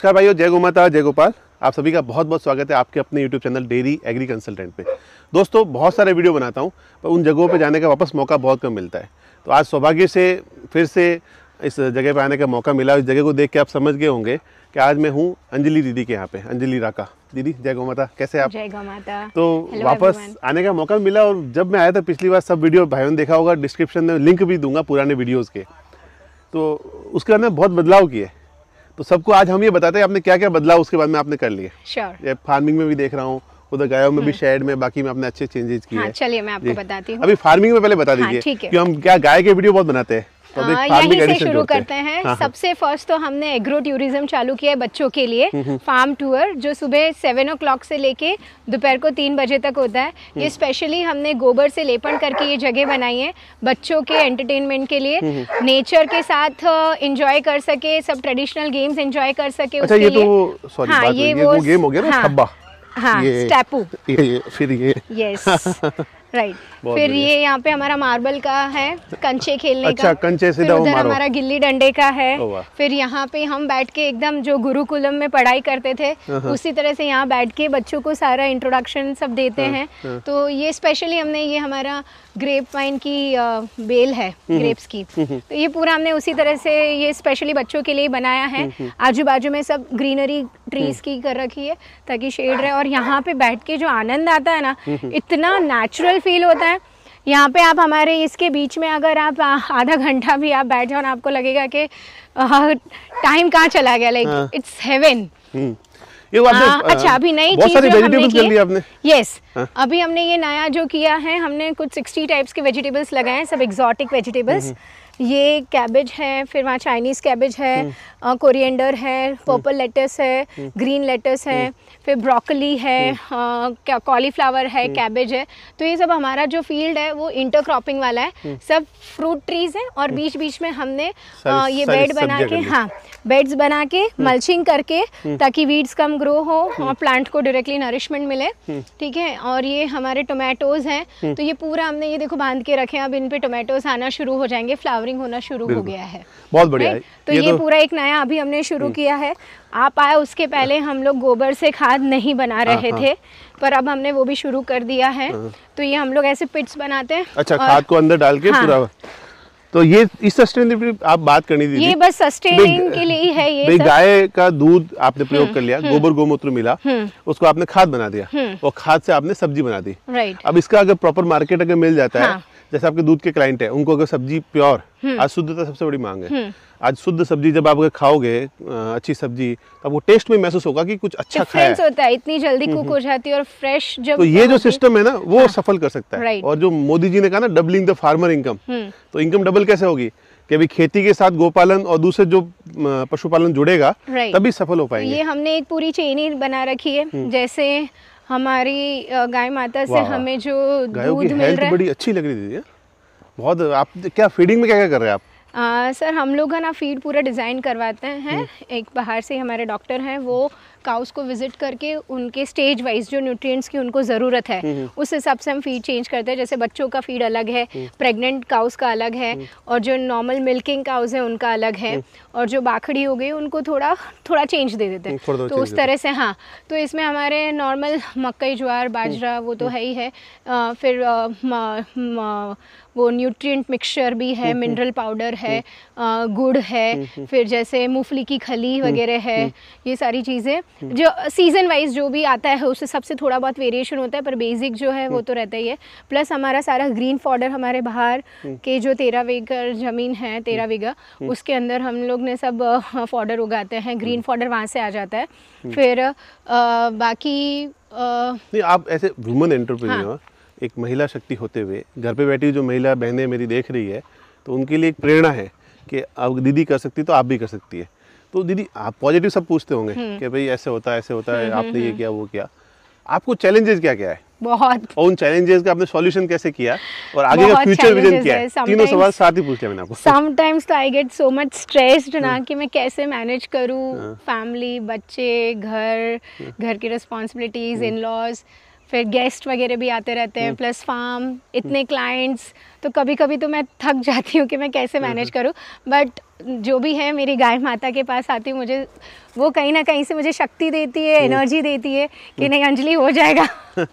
नमस्कार भाइयों जय गोमाता जय गोपाल आप सभी का बहुत बहुत स्वागत है आपके अपने YouTube channel dairy agri consultant पे दोस्तों बहुत सारे वीडियो बनाता हूँ पर उन जगहों पे जाने का वापस मौका बहुत कम मिलता है तो आज सौभाग्य से फिर से इस जगह पे आने का मौका मिला इस जगह को देख के आप समझ गए होंगे कि आज मैं हूँ अंजलि दीदी के यहाँ पे अंजलि राका दीदी जय गो माता कैसे आप जय गो माता तो Hello वापस everyone. आने का मौका मिला और जब मैं आया था पिछली बार सब वीडियो भाइयों ने देखा होगा डिस्क्रिप्शन में लिंक भी दूंगा पुराने वीडियोज़ के तो उसके अंदर बहुत बदलाव किए तो सबको आज हम ये बताते हैं आपने क्या क्या बदलाव उसके बाद में आपने कर लिए sure. फार्मिंग में भी देख रहा हूँ उधर गायों में भी शेड हम्म। में बाकी में आपने अच्छे चेंजेस किए हाँ, चलिए मैं आपको बताती हूँ अभी फार्मिंग में पहले बता हाँ, दीजिए हाँ, हम क्या गाय के वीडियो बहुत बनाते हैं तो यहीं से शुरू करते हैं हाँ।, हाँ। सबसे फर्स्ट तो हमने एग्रो टूरिज्म चालू किया है बच्चों के लिए फार्म हम्म, टूर हम्म। जो सुबह सेवन ओ से लेके दोपहर को तीन बजे तक होता है ये स्पेशली हम्म। हमने गोबर से लेपन करके ये जगह बनाई है बच्चों के एंटरटेनमेंट के लिए नेचर के साथ इंजॉय uh, कर सके सब ट्रेडिशनल गेम्स इंजॉय कर सके अच्छा, उसके ये तो हाँ, हाँ, ये, वो गेम हो गया हाँ, स्टेपू फिर ये यस राइट right. फिर ये यहाँ पे हमारा मार्बल का है कंचे खेलने अच्छा, का कंचे फिर उधर हमारा गिल्ली डंडे का है फिर यहाँ पे हम बैठ के एकदम जो गुरुकुलम में पढ़ाई करते थे उसी तरह से यहाँ बैठ के बच्चों को सारा इंट्रोडक्शन सब देते हाँ, हैं हाँ। तो ये स्पेशली हमने ये हमारा ग्रेप वाइन की बेल है ग्रेप्स की तो ये पूरा हमने उसी तरह से ये स्पेशली बच्चों के लिए बनाया है आजू बाजू में सब ग्रीनरी हम्म। ट्रीज की कर रखी है ताकि शेड रहे और यहाँ पे बैठ के जो आनंद आता है ना इतना नेचुरल फील होता है यहाँ पे आप हमारे इसके बीच में अगर आप आधा घंटा भी आप बैठ जाओ आपको लगेगा कि टाइम कहाँ चला गया लाइक इट्स हेवन ये आपने, हाँ, अच्छा, आ, अच्छा अभी नई चीज हमने आपने यस हाँ। अभी हमने ये नया जो किया है हमने कुछ 60 टाइप्स के वेजिटेबल्स लगाए हैं सब एग्जॉटिक हम्म, वेजिटेबल्स हम्म। ये कैबेज है फिर वहाँ चाइनीज़ कैबेज है कोरिएंडर हम्म। है पर्पल हम्म। लेटस है ग्रीन हम्म। लेटस है फिर ब्रोकली है कॉलीफ्लावर है कैबेज है तो ये सब हमारा जो फील्ड है वो इंटर क्रॉपिंग वाला है सब फ्रूट ट्रीज है और बीच बीच में हमने ये बेड बना के हाँ बेड्स बना के मल्चिंग हम्म। करके हम्म। ताकि वीड्स कम ग्रो हो हम्म। और प्लांट को डायरेक्टली नरिशमेंट मिले ठीक है और ये हमारे टोमेटोज हैं तो ये पूरा हमने ये देखो बांध के रखे अब इन पे टोमेटोज आना शुरू हो जाएंगे फ्लावरिंग होना शुरू हो गया है बहुत बढ़िया तो ये तो- पूरा एक नया अभी हमने शुरू किया है आप आए उसके पहले हाँ। हम लोग गोबर से खाद नहीं बना हाँ, रहे हाँ। थे पर अब हमने वो भी शुरू कर दिया है तो ये हम लोग ऐसे पिट्स बनाते हैं अच्छा खाद को अंदर डाल के पूरा तो ये इस सस्टेनेबिलिटी आप बात करनी थी ये बस सस्टेनिंग के लिए है ये गाय का दूध आपने प्रयोग हम्म, कर लिया हम्म। गोबर गोमूत्र मिला हम्म। उसको आपने खाद बना दिया और खाद से आपने सब्जी बना दी अब इसका अगर प्रॉपर मार्केट अगर मिल जाता है हाँ। जैसे आपके दूध के क्लाइंट है उनको अगर सब्जी प्योर हम्म। आज शुद्धता तो सबसे बड़ी मांग है हम्म। आज शुद्ध सब्जी जब आप अगर खाओगे अच्छी सब्जी तब वो टेस्ट में महसूस होगा कि कुछ अच्छा खाया होता है इतनी जल्दी कुक हम्म, हो जाती है और फ्रेश जब तो ये जो सिस्टम है ना वो हाँ। सफल कर सकता है और जो मोदी जी ने कहा ना डबलिंग द फार्मर इनकम तो इनकम डबल कैसे होगी कि अभी खेती के साथ गोपालन और दूसरे जो पशुपालन जुड़ेगा तभी सफल हो तो पाएंगे ये हमने एक पूरी चेन ही बना रखी है जैसे हमारी गाय माता से हमें जो दूध मिल रहा है बड़ी अच्छी लग रही थी बहुत आप क्या फीडिंग में क्या क्या कर रहे हैं आप आ, सर हम लोग है ना फीड पूरा डिज़ाइन करवाते हैं हम्म। एक बाहर से हमारे डॉक्टर हैं वो काउस को विजिट करके उनके स्टेज वाइज जो न्यूट्रिएंट्स की उनको ज़रूरत है हम्म, हम्म। उस हिसाब से हम फीड चेंज करते हैं जैसे बच्चों का फीड अलग है प्रेग्नेंट हम्म। काउस का अलग है और जो नॉर्मल मिल्किंग काउस है उनका अलग है और जो बाखड़ी हो गई उनको थोड़ा थोड़ा चेंज दे देते हैं तो उस तरह से हाँ तो इसमें हमारे नॉर्मल मकई ज्वार बाजरा वो तो है ही है फिर वो न्यूट्रिएंट मिक्सचर भी है मिनरल पाउडर है गुड़ है फिर जैसे मूंगफली की खली वगैरह है ये सारी चीज़ें जो सीज़न वाइज जो भी आता है उससे सबसे थोड़ा बहुत वेरिएशन होता है पर बेसिक जो है वो हम्म। तो रहता ही है प्लस हमारा सारा ग्रीन फॉर्डर हमारे बाहर हम्म। के जो तेरह वेगर ज़मीन है तेरह वेगा हम्म। उसके अंदर हम लोग ने सब फॉर्डर उगाते हैं ग्रीन फॉर्डर वहाँ से आ जाता है फिर आ, बाकी आ, नहीं आप ऐसे वुमेन एंटरप्रेन्योर हाँ। एक महिला शक्ति होते हुए घर पे बैठी जो महिला बहनें मेरी देख रही है तो उनके लिए एक प्रेरणा है कि अब दीदी कर सकती तो आप भी कर सकती है तो दीदी आप पॉजिटिव सब पूछते होंगे हम्म। कि भाई ऐसे होता है ऐसे होता है हम्म, आपने हम्म, ये किया वो किया आपको चैलेंजेस क्या क्या है बहुत और उन चैलेंजेस का आपने सॉल्यूशन कैसे किया और आगे का फ्यूचर विजन क्या है तीनों सवाल साथ ही पूछ लिया मैंने आपको समटाइम्स तो I get so much stressed ना कि मैं कैसे मैनेज करूं फैमिली बच्चे घर हाँ। घर की रिस्पांसिबिलिटीज इन लॉज फिर गेस्ट वगैरह भी आते रहते हैं प्लस फार्म इतने क्लाइंट्स तो कभी कभी तो मैं थक जाती हूँ कि मैं कैसे मैनेज करूँ बट जो भी है मेरी गाय माता के पास आती मुझे वो कहीं ना कहीं से मुझे शक्ति देती है एनर्जी देती है कि नहीं अंजलि हो जाएगा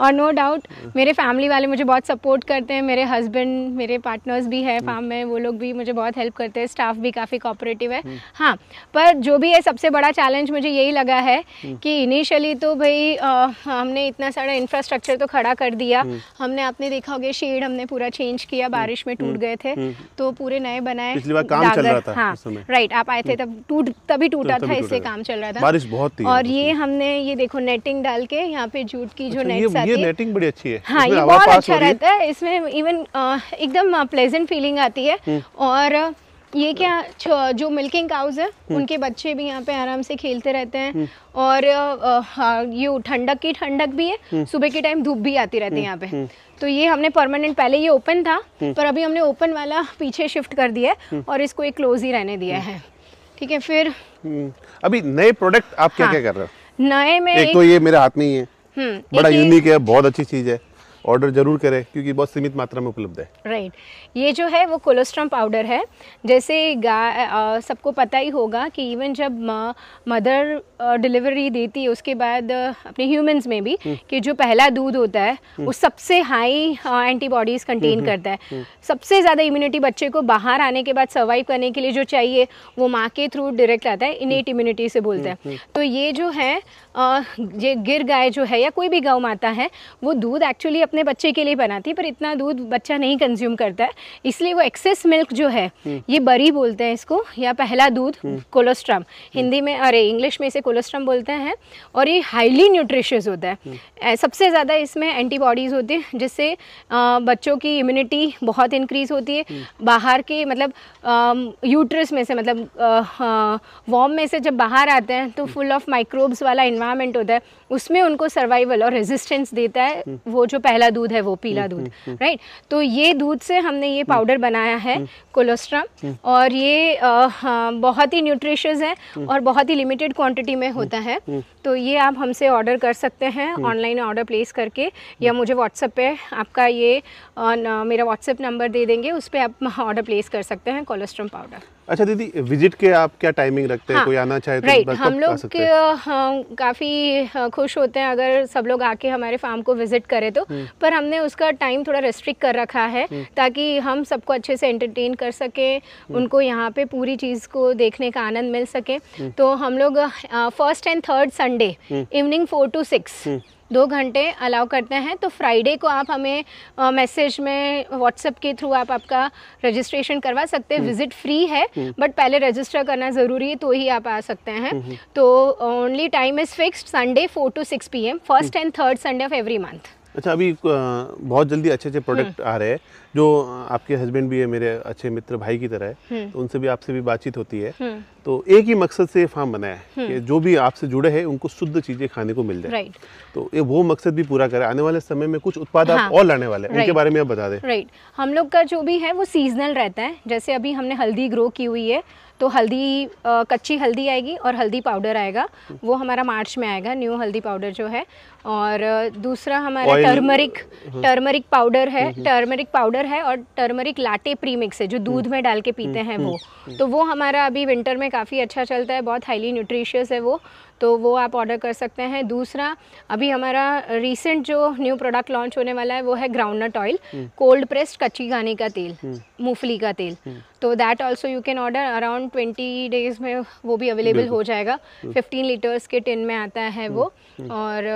और नो डाउट मेरे फैमिली वाले मुझे बहुत सपोर्ट करते हैं मेरे हस्बैंड मेरे पार्टनर्स भी है फार्म में वो लोग भी मुझे बहुत हेल्प करते हैं स्टाफ भी काफ़ी कॉपरेटिव है हम्म। हाँ पर जो भी है सबसे बड़ा चैलेंज मुझे यही लगा है हम्म। कि इनिशियली तो भाई हमने इतना सारा इंफ्रास्ट्रक्चर तो खड़ा कर दिया हम्म। हमने आपने देखा होगा शेड हमने पूरा चेंज किया बारिश में टूट गए थे तो पूरे नए बनाए चल रहा था हाँ, राइट आप आए थे तब तो टूट तभी टूटा था इससे काम चल रहा था बारिश बहुत थी और ये हमने ये देखो नेटिंग डाल के यहाँ पे जूट की जो नेट अच्छा, ये नेटिंग बड़ी अच्छी है हाँ ये बहुत अच्छा रहता है इसमें इवन एकदम प्लेजेंट फीलिंग आती है हम्म। और ये क्या जो मिल्किंग काउज है उनके बच्चे भी यहाँ पे आराम से खेलते रहते हैं हम्म। और हाँ, ये ठंडक की ठंडक भी है हम्म। सुबह के टाइम धूप भी आती रहती है हम्म, यहाँ पे तो ये हमने परमानेंट पहले ये ओपन था पर अभी हमने ओपन वाला पीछे शिफ्ट कर दिया है और इसको एक क्लोज ही रहने दिया है ठीक है फिर अभी नए प्रोडक्ट आप क्या क्या हाँ। कर रहे हो नए में तो ये मेरे हाथ में ही है बड़ा यूनिक है बहुत अच्छी चीज है ऑर्डर जरूर करें क्योंकि बहुत सीमित मात्रा में उपलब्ध है राइट right. ये जो है वो कोलेस्ट्रॉम पाउडर है जैसे गाय सबको पता ही होगा कि इवन जब मदर डिलीवरी देती है उसके बाद अपने ह्यूमंस में भी हम्म। कि जो पहला दूध होता है हम्म। वो सबसे हाई एंटीबॉडीज़ कंटेन करता है हम्म। सबसे ज़्यादा इम्यूनिटी बच्चे को बाहर आने के बाद सर्वाइव करने के लिए जो चाहिए वो माँ के थ्रू डायरेक्ट आता है इनेट इम्यूनिटी से बोलते हैं तो ये जो है ये गिर गाय जो है या कोई भी गौ माता है वो दूध एक्चुअली अपने बच्चे के लिए बनाती है पर इतना दूध बच्चा नहीं कंज्यूम करता है इसलिए वो एक्सेस मिल्क जो है हम्म। ये बरी बोलते हैं इसको या पहला दूध कोलोस्ट्रम हम्म। हिंदी में अरे इंग्लिश में इसे कोलोस्ट्रम बोलते हैं और ये हाईली न्यूट्रिशियस होता है हम्म। सबसे ज़्यादा इसमें एंटीबॉडीज़ होती है जिससे बच्चों की इम्यूनिटी बहुत इंक्रीज़ होती है बाहर के मतलब यूट्रस में से मतलब वॉम में से जब बाहर आते हैं तो फुल ऑफ माइक्रोब्स वाला इन्वायरमेंट होता है उसमें उनको सर्वाइवल और रेजिस्टेंस देता है वो जो पहला पहला दूध है वो पीला हम्म, दूध राइट हम्म, हम्म। तो ये दूध से हमने ये पाउडर बनाया है कोलेस्ट्रॉम और ये हाँ, बहुत ही न्यूट्रिशियस है और बहुत ही लिमिटेड क्वांटिटी में होता है तो ये आप हमसे ऑर्डर कर सकते हैं ऑनलाइन ऑर्डर प्लेस करके या मुझे व्हाट्सएप पे आपका ये मेरा व्हाट्सएप नंबर दे देंगे उस पर आप ऑर्डर प्लेस कर सकते हैं कोलेस्ट्रॉम पाउडर अच्छा दीदी विजिट के आप क्या टाइमिंग रखते हैं हाँ, कोई आना चाहे तो राइट हम लोग हाँ, काफ़ी खुश होते हैं अगर सब लोग आके हमारे फार्म को विजिट करें तो हम्म। पर हमने उसका टाइम थोड़ा रेस्ट्रिक्ट कर रखा है हम्म। ताकि हम सबको अच्छे से एंटरटेन कर सकें हम्म। उनको यहाँ पे पूरी चीज़ को देखने का आनंद मिल सके तो हम लोग first and third Sunday Sunday evening four to six दो घंटे अलाउ करते हैं तो फ्राइडे को आप हमें मैसेज में व्हाट्सएप के थ्रू आप आपका रजिस्ट्रेशन करवा सकते हैं विजिट hmm. फ्री है बट hmm. पहले रजिस्टर करना ज़रूरी है तो ही आप आ सकते हैं hmm, तो only time is fixed Sunday four to six P M first and third Sunday of every month अच्छा अभी बहुत जल्दी अच्छे अच्छे प्रोडक्ट आ रहे हैं जो आपके हस्बैंड भी है मेरे अच्छे मित्र भाई की तरह है हम्म। तो उनसे भी आपसे भी बातचीत होती है हम्म। तो एक ही मकसद से ये फार्म बनाया है हम्म। कि जो भी आपसे जुड़े हैं उनको शुद्ध चीज़ें खाने को मिल जाए तो ये वो मकसद भी पूरा करे आने वाले समय में कुछ उत्पाद हाँ। आप और लाने वाले उनके बारे में आप बता दें राइट हम लोग का जो भी है वो सीजनल रहता है जैसे अभी हमने हल्दी ग्रो की हुई है तो हल्दी कच्ची हल्दी आएगी और हल्दी पाउडर आएगा वो हमारा मार्च में आएगा न्यू हल्दी पाउडर जो है और दूसरा हमारा टर्मरिक टर्मरिक पाउडर है टर्मरिक पाउडर पाउडर है और टर्मरिक लाटे प्रीमिक्स है जो हम्म, दूध में डाल के पीते हम्म, हैं हम्म, वो तो वो हमारा अभी विंटर में काफ़ी अच्छा चलता है बहुत हाईली न्यूट्रिशियस है वो तो वो आप ऑर्डर कर सकते हैं दूसरा अभी हमारा रिसेंट जो न्यू प्रोडक्ट लॉन्च होने वाला है वो है ग्राउंडनट ऑयल कोल्ड प्रेस्ड कच्ची घानी का तेल मूंगफली का तेल तो that also you can order around twenty days में वो भी अवेलेबल हो जाएगा फिफ्टीन लीटर्स के टिन में आता है वो और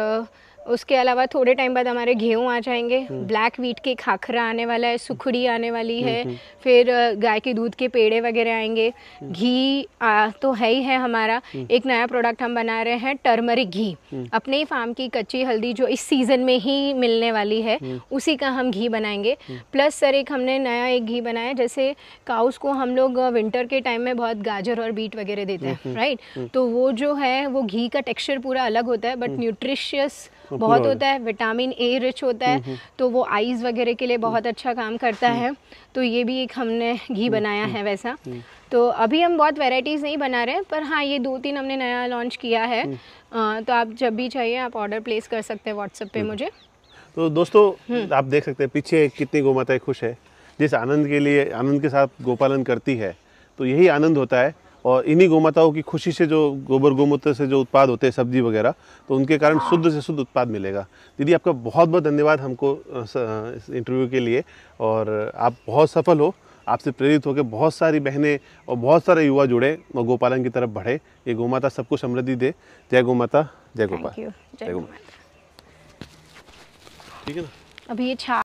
उसके अलावा थोड़े टाइम बाद हमारे गेहूँ आ जाएंगे ब्लैक हम्म। वीट के खाखरा आने वाला है सुखड़ी आने वाली है हम्म, हम्म। फिर गाय के दूध के पेड़े वगैरह आएंगे घी तो है ही है हमारा एक नया प्रोडक्ट हम बना रहे हैं टर्मरिक घी अपने ही फार्म की कच्ची हल्दी जो इस सीज़न में ही मिलने वाली है उसी का हम घी बनाएंगे प्लस सर एक हमने नया एक घी बनाया जैसे काउस को हम लोग विंटर के टाइम में बहुत गाजर और बीट वगैरह देते हैं राइट तो वो जो है वो घी का टेक्स्चर पूरा अलग होता है बट न्यूट्रिशियस हाँ, बहुत होता है विटामिन ए रिच होता है तो वो आईज़ वगैरह के लिए बहुत अच्छा काम करता हम्म। है तो ये भी एक हमने घी हम्म, बनाया हम्म, है वैसा तो अभी हम बहुत वेराइटीज़ नहीं बना रहे पर हाँ ये दो तीन हमने नया लॉन्च किया है तो आप जब भी चाहिए आप ऑर्डर प्लेस कर सकते हैं व्हाट्सएप पे मुझे तो दोस्तों आप देख सकते हैं पीछे कितनी गौ माताएं खुश है जिस आनंद के लिए आनंद के साथ गोपालन करती है तो यही आनंद होता है और इन्हीं गोमाताओं की खुशी से जो गोबर गोमूत्र से जो उत्पाद होते हैं सब्जी वगैरह तो उनके कारण हाँ। शुद्ध से शुद्ध उत्पाद मिलेगा दीदी आपका बहुत बहुत धन्यवाद हमको इस इंटरव्यू के लिए और आप बहुत सफल हो आपसे प्रेरित होकर बहुत सारी बहनें और बहुत सारे युवा जुड़े और गोपालन की तरफ बढ़े ये गोमाता सबको समृद्धि दे जय गोमाता जय गोपाल जय गोमाता ठीक है ना अभी ये छा